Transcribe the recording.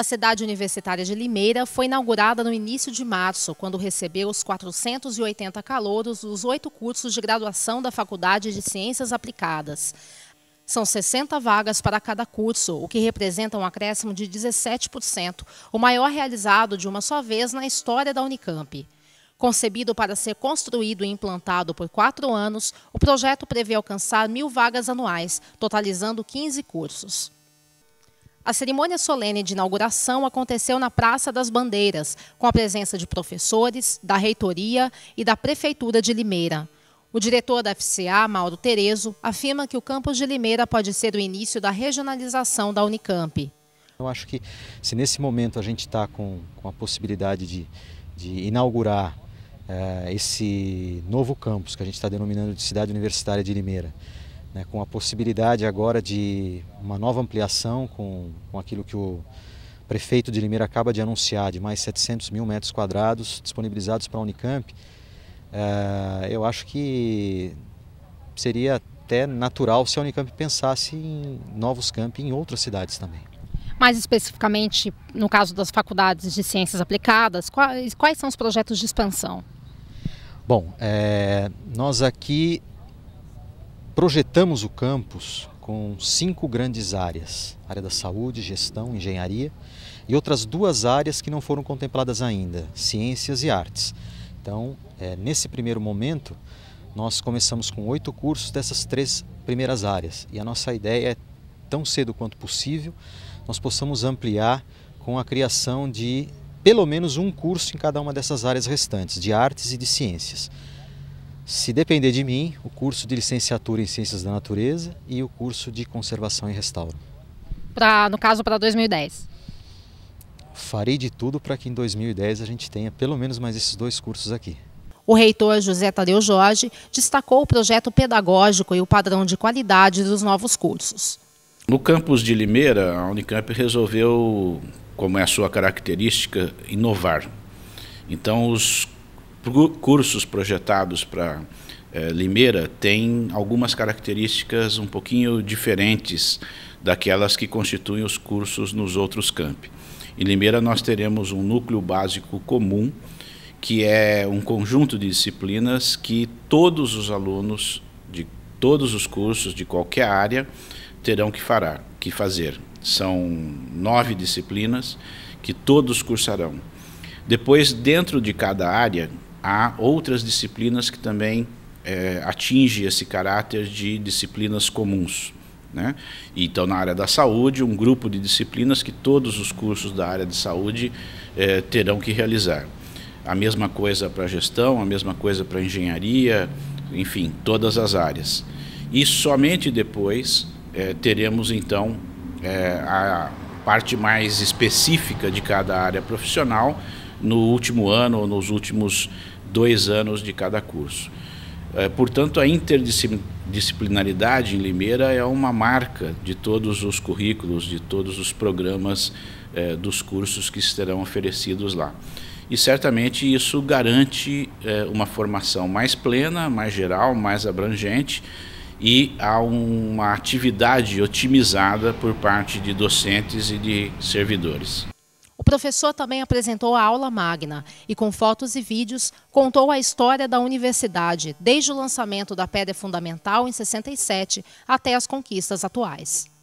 A cidade universitária de Limeira foi inaugurada no início de março, quando recebeu os 480 calouros dos oito cursos de graduação da Faculdade de Ciências Aplicadas. São 60 vagas para cada curso, o que representa um acréscimo de 17%, o maior realizado de uma só vez na história da Unicamp. Concebido para ser construído e implantado por quatro anos, o projeto prevê alcançar mil vagas anuais, totalizando 15 cursos. A cerimônia solene de inauguração aconteceu na Praça das Bandeiras, com a presença de professores, da reitoria e da Prefeitura de Limeira. O diretor da FCA, Mauro Terezo, afirma que o campus de Limeira pode ser o início da regionalização da Unicamp. Eu acho que se nesse momento a gente está com, com, a possibilidade de, de inaugurar eh, esse novo campus que a gente está denominando de Cidade Universitária de Limeira, né, com a possibilidade agora de uma nova ampliação com, com aquilo que o prefeito de Limeira acaba de anunciar, de mais 700 mil metros quadrados disponibilizados para a Unicamp, eh, eu acho que seria até natural se a Unicamp pensasse em novos campos em outras cidades também. Mais especificamente, no caso das faculdades de ciências aplicadas, quais, quais são os projetos de expansão? Bom, é, nós aqui projetamos o campus com cinco grandes áreas: área da saúde, gestão, engenharia e outras duas áreas que não foram contempladas ainda: ciências e artes. Então, é, nesse primeiro momento, nós começamos com oito cursos dessas três primeiras áreas e a nossa ideia é, tão cedo quanto possível, nós possamos ampliar com a criação de pelo menos um curso em cada uma dessas áreas restantes, de artes e de ciências. Se depender de mim, o curso de licenciatura em Ciências da Natureza e o curso de Conservação e Restauro. Pra, no caso, para 2010? Farei de tudo para que em 2010 a gente tenha pelo menos mais esses dois cursos aqui. O reitor José Tadeu Jorge destacou o projeto pedagógico e o padrão de qualidade dos novos cursos. No campus de Limeira, a Unicamp resolveu, como é a sua característica, inovar. Então, os cursos projetados para é, eh, Limeira têm algumas características um pouquinho diferentes daquelas que constituem os cursos nos outros campi. Em Limeira nós teremos um núcleo básico comum, que é um conjunto de disciplinas que todos os alunos de todos os cursos de qualquer área terão que, fará, que fazer. São nove disciplinas que todos cursarão. Depois, dentro de cada área, há outras disciplinas que também é, atinge esse caráter de disciplinas comuns. Né? Então, na área da saúde, um grupo de disciplinas que todos os cursos da área de saúde é, terão que realizar. A mesma coisa para gestão, a mesma coisa para engenharia, enfim, todas as áreas. E somente depois é, teremos, então, é, a, parte mais específica de cada área profissional no último ano ou nos últimos dois anos de cada curso. É, portanto, a interdisciplinaridade em Limeira é uma marca de todos os currículos, de todos os programas é, dos cursos que serão oferecidos lá. E certamente isso garante é, uma formação mais plena, mais geral, mais abrangente e a uma atividade otimizada por parte de docentes e de servidores. O professor também apresentou a aula magna e, com fotos e vídeos, contou a história da universidade, desde o lançamento da Pedra Fundamental em 67 até as conquistas atuais.